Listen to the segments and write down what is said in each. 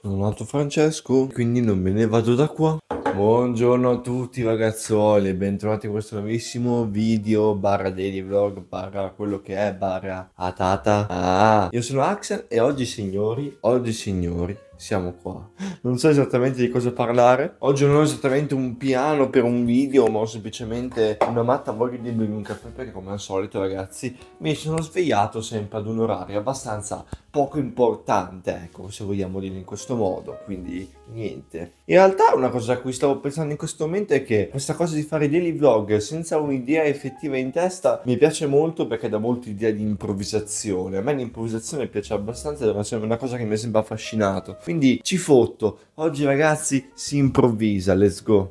Sono nato Francesco, quindi non me ne vado da qua. Buongiorno a tutti ragazzuoli e bentrovati in questo nuovissimo video barra daily vlog barra quello che è barra atata. Ah, io sono Axel e oggi signori, oggi signori, siamo qua. Non so esattamente di cosa parlare. Oggi non ho esattamente un piano per un video, ma ho semplicemente una matta voglia di bermi un caffè perché come al solito, ragazzi, mi sono svegliato sempre ad un orario abbastanza poco importante, ecco, se vogliamo dire in questo modo, quindi niente. In realtà una cosa a cui stavo pensando in questo momento è che questa cosa di fare daily vlog senza un'idea effettiva in testa mi piace molto perché dà molto idea di improvvisazione. A me l'improvvisazione piace abbastanza, è una cosa che mi è sempre affascinato. Quindi quindi ci fotto. Oggi ragazzi si improvvisa, let's go.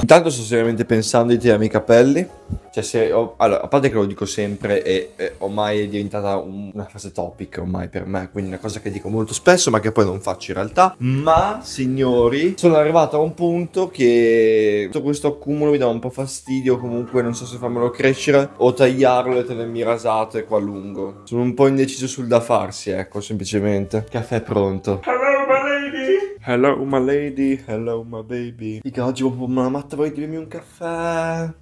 Intanto sto seriamente pensando di tirarmi i capelli. Cioè, se ho, allora, a parte che lo dico sempre, e, e ormai è diventata un, una fase topic ormai per me, quindi una cosa che dico molto spesso, ma che poi non faccio in realtà. Ma, signori, sono arrivato a un punto che tutto questo accumulo mi dà un po' fastidio. Comunque, non so se farmelo crescere o tagliarlo e tenermi rasato e qua a lungo. Sono un po' indeciso sul da farsi, ecco, semplicemente. Caffè pronto. Hello! Hello my lady, hello my baby. Mica oggi proprio una matta vuoi dirmi un caffè.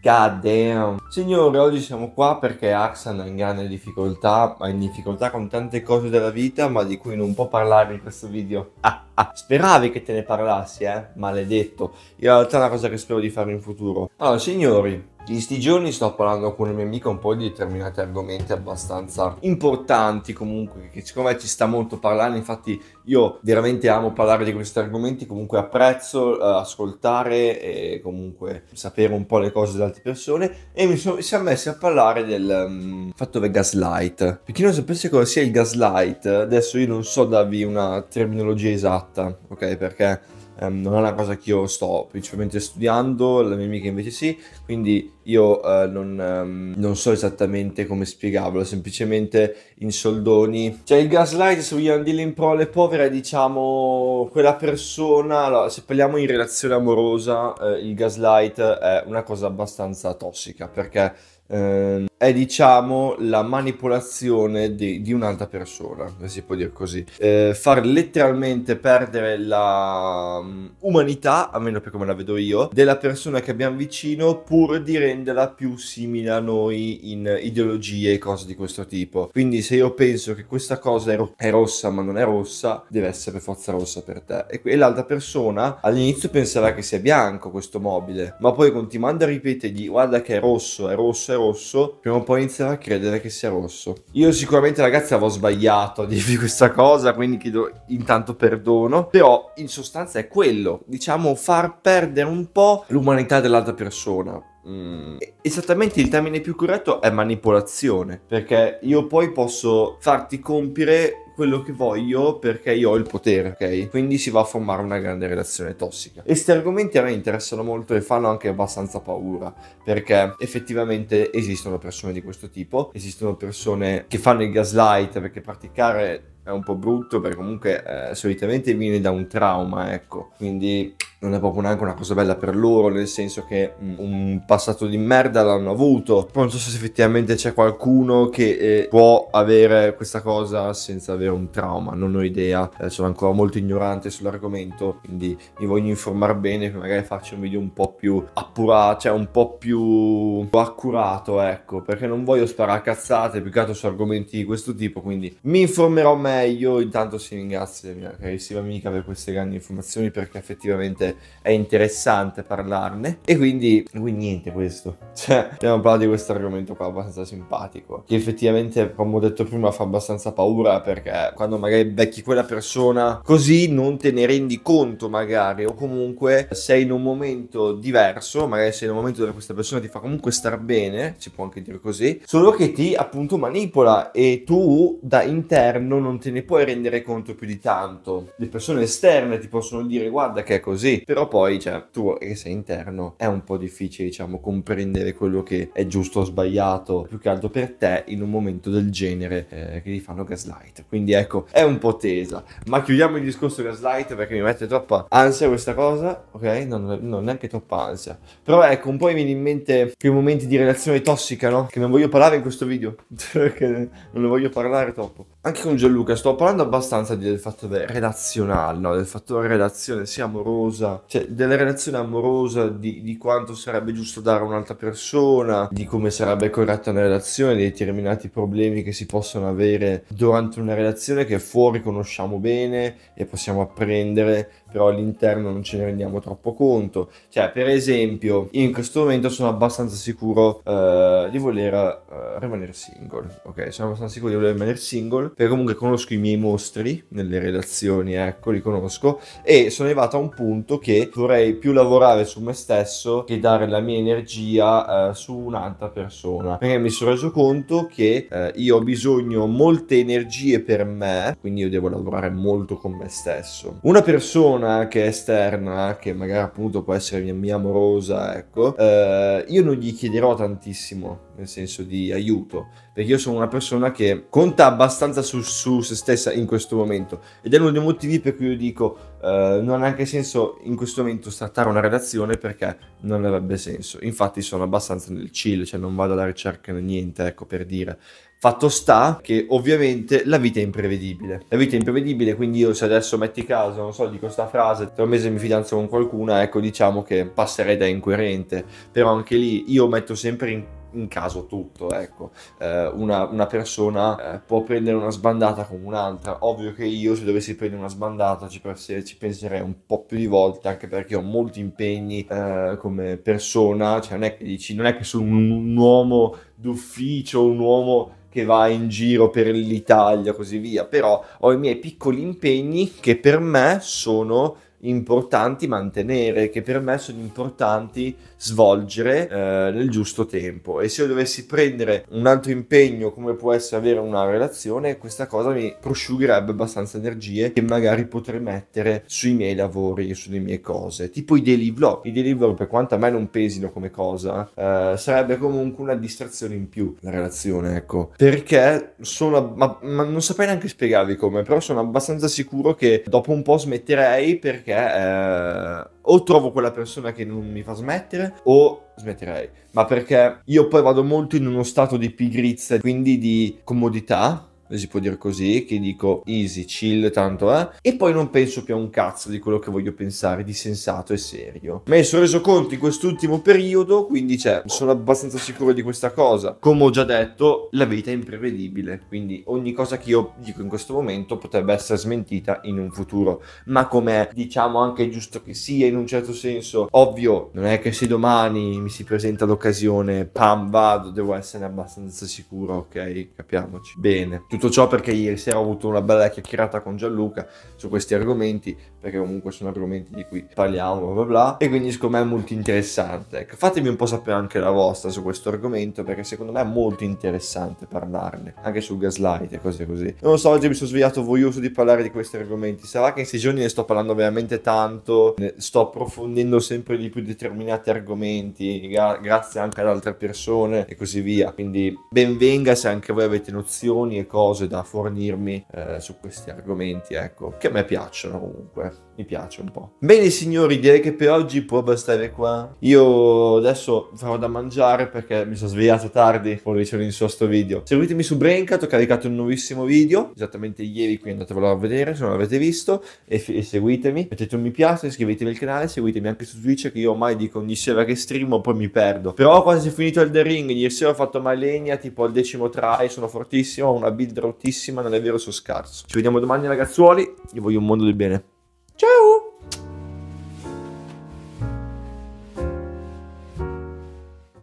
God damn. Signore, oggi siamo qua perché Axan è in grande difficoltà, è in difficoltà con tante cose della vita, ma di cui non può parlare in questo video. Ah, ah. Speravi che te ne parlassi, eh? Maledetto. In realtà è una cosa che spero di fare in futuro. Allora, signori, in sti giorni sto parlando con il mio amico un po' di determinati argomenti abbastanza importanti comunque, che siccome ci sta molto parlare, infatti io veramente amo parlare di questi argomenti, comunque apprezzo eh, ascoltare e comunque sapere un po' le cose da altre persone e mi sono, siamo messi a parlare del um, fatto del gaslight. Per chi non sapesse cosa sia il gaslight, adesso io non so darvi una terminologia esatta, ok? Perché Um, non è una cosa che io sto principalmente studiando, la mia amica invece sì, quindi io uh, non, um, non, so esattamente come spiegarlo, semplicemente in soldoni. Cioè il gaslight, se vogliamo dirlo in parole povere, diciamo quella persona, allora, se parliamo in relazione amorosa, uh, il gaslight è una cosa abbastanza tossica perché eh, è diciamo la manipolazione di, di, un'altra persona, si può dire così. Eh, far letteralmente perdere la um, umanità, almeno per come la vedo io, della persona che abbiamo vicino pur di renderla più simile a noi in ideologie e cose di questo tipo. Quindi se io penso che questa cosa è, ro- è rossa ma non è rossa, deve essere per forza rossa per te. E, e l'altra persona all'inizio penserà che sia bianco questo mobile, ma poi continuando a ripetergli guarda che è rosso, è rosso, fosse rosso, prima o poi inizierò a credere che sia rosso. Io sicuramente ragazzi avevo sbagliato a dirvi questa cosa, quindi chiedo intanto perdono, però in sostanza è quello, diciamo far perdere un po' l'umanità dell'altra persona. Mm. Esattamente il termine più corretto è manipolazione, perché io poi posso farti compiere quello che voglio perché io ho il potere, ok? Quindi si va a formare una grande relazione tossica. E questi argomenti a me interessano molto e fanno anche abbastanza paura perché effettivamente esistono persone di questo tipo, esistono persone che fanno il gaslight perché praticare è un po' brutto perché comunque eh, solitamente viene da un trauma, ecco, quindi non è proprio neanche una cosa bella per loro, nel senso che mm, un passato di merda l'hanno avuto. non so se effettivamente c'è qualcuno che eh, può avere questa cosa senza avere un trauma, non ho idea, eh, sono ancora molto ignorante sull'argomento, quindi mi voglio informare bene, magari faccio un video un po' più appurato, cioè un po' più accurato, ecco, perché non voglio sparare cazzate, più che altro su argomenti di questo tipo, quindi mi informerò meglio meglio. Intanto si ringrazia la mia carissima amica per queste grandi informazioni perché effettivamente è interessante parlarne. E quindi, quindi niente questo. Cioè, abbiamo parlato di questo argomento qua abbastanza simpatico. Che effettivamente, come ho detto prima, fa abbastanza paura perché quando magari becchi quella persona così non te ne rendi conto magari o comunque sei in un momento diverso, magari sei in un momento dove questa persona ti fa comunque star bene, si può anche dire così, solo che ti appunto manipola e tu da interno non ti te ne puoi rendere conto più di tanto. Le persone esterne ti possono dire guarda che è così, però poi cioè, tu che sei interno è un po' difficile diciamo comprendere quello che è giusto o sbagliato, più che altro per te in un momento del genere eh, che ti fanno gaslight. Quindi ecco, è un po' tesa, ma chiudiamo il discorso gaslight perché mi mette troppa ansia questa cosa, ok? Non, non neanche troppa ansia. Però ecco, un po' mi viene in mente quei momenti di relazione tossica, no? Che non voglio parlare in questo video, perché non ne voglio parlare troppo anche con Gianluca sto parlando abbastanza del fattore relazionale, no? del fattore relazione sia amorosa, cioè della relazione amorosa, di, di, quanto sarebbe giusto dare a un'altra persona, di come sarebbe corretta una relazione, di determinati problemi che si possono avere durante una relazione che fuori conosciamo bene e possiamo apprendere, però all'interno non ce ne rendiamo troppo conto. Cioè, per esempio, io in questo momento sono abbastanza sicuro eh, di voler rimanere single. Ok, sono abbastanza sicuro di voler rimanere single. Perché comunque conosco i miei mostri nelle relazioni, ecco, li conosco. E sono arrivato a un punto che vorrei più lavorare su me stesso che dare la mia energia eh, su un'altra persona. Perché mi sono reso conto che eh, io ho bisogno molte energie per me, quindi io devo lavorare molto con me stesso. Una persona che è esterna, che magari appunto può essere mia, mia amorosa, ecco, eh, io non gli chiederò tantissimo nel senso di aiuto, perché io sono una persona che conta abbastanza su, su se stessa in questo momento ed è uno dei motivi per cui io dico eh, non ha anche senso in questo momento startare una relazione perché non avrebbe senso. Infatti sono abbastanza nel chill, cioè non vado alla ricerca di niente, ecco per dire. Fatto sta che ovviamente la vita è imprevedibile. La vita è imprevedibile, quindi io se adesso metti caso, non so, dico sta frase, tra un mese mi fidanzo con qualcuna, ecco diciamo che passerei da incoerente, però anche lì io metto sempre in in caso tutto, ecco. Eh, una, una, persona eh, può prendere una sbandata come un'altra. Ovvio che io se dovessi prendere una sbandata ci, ci penserei un po' più di volte, anche perché ho molti impegni eh, come persona, cioè non è che dici, non è che sono un, un uomo d'ufficio, un uomo che va in giro per l'Italia, così via, però ho i miei piccoli impegni che per me sono importanti mantenere, che per me sono importanti svolgere eh, nel giusto tempo. E se io dovessi prendere un altro impegno, come può essere avere una relazione, questa cosa mi prosciugherebbe abbastanza energie che magari potrei mettere sui miei lavori, sulle mie cose, tipo i daily vlog. I daily vlog, per quanto a me non pesino come cosa, eh, sarebbe comunque una distrazione in più la relazione, ecco. Perché sono, ma, ma non saprei neanche spiegarvi come, però sono abbastanza sicuro che dopo un po' smetterei perché perché eh, o trovo quella persona che non mi fa smettere o smetterei, ma perché io poi vado molto in uno stato di pigrizia, quindi di comodità eh, si può dire così, che dico easy, chill, tanto eh, e poi non penso più a un cazzo di quello che voglio pensare, di sensato e serio. Me ne sono reso conto in quest'ultimo periodo, quindi cioè, sono abbastanza sicuro di questa cosa. Come ho già detto, la vita è imprevedibile, quindi ogni cosa che io dico in questo momento potrebbe essere smentita in un futuro, ma com'è, diciamo anche giusto che sia in un certo senso, ovvio, non è che se domani mi si presenta l'occasione, pam, vado, devo essere abbastanza sicuro, ok? Capiamoci. Bene tutto ciò perché ieri sera ho avuto una bella chiacchierata con Gianluca su questi argomenti, perché comunque sono argomenti di cui parliamo, bla bla bla, e quindi secondo me è molto interessante. Ecco, fatemi un po' sapere anche la vostra su questo argomento, perché secondo me è molto interessante parlarne, anche sul gaslight e cose così. Non lo so, oggi mi sono svegliato voglioso di parlare di questi argomenti, sarà che in questi giorni ne sto parlando veramente tanto, sto approfondendo sempre di più determinati argomenti, gra grazie anche ad altre persone e così via. Quindi benvenga se anche voi avete nozioni e cose cose da fornirmi eh, su questi argomenti, ecco, che a me piacciono comunque mi piace un po'. Bene signori, direi che per oggi può bastare qua. Io adesso farò da mangiare perché mi sono svegliato tardi, come dicevo all'inizio questo video. Seguitemi su Braincat, ho caricato un nuovissimo video, esattamente ieri, quindi andatevelo a vedere se non l'avete visto, e, e, seguitemi. Mettete un mi piace, iscrivetevi al canale, seguitemi anche su Twitch che io ormai dico ogni sera che streamo, poi mi perdo. Però quasi è finito il The Ring, ieri sera ho fatto Malenia, tipo al decimo try, sono fortissimo, ho una build rottissima, non è vero, sono scarso. Ci vediamo domani ragazzuoli, io voglio un mondo di bene. Ciao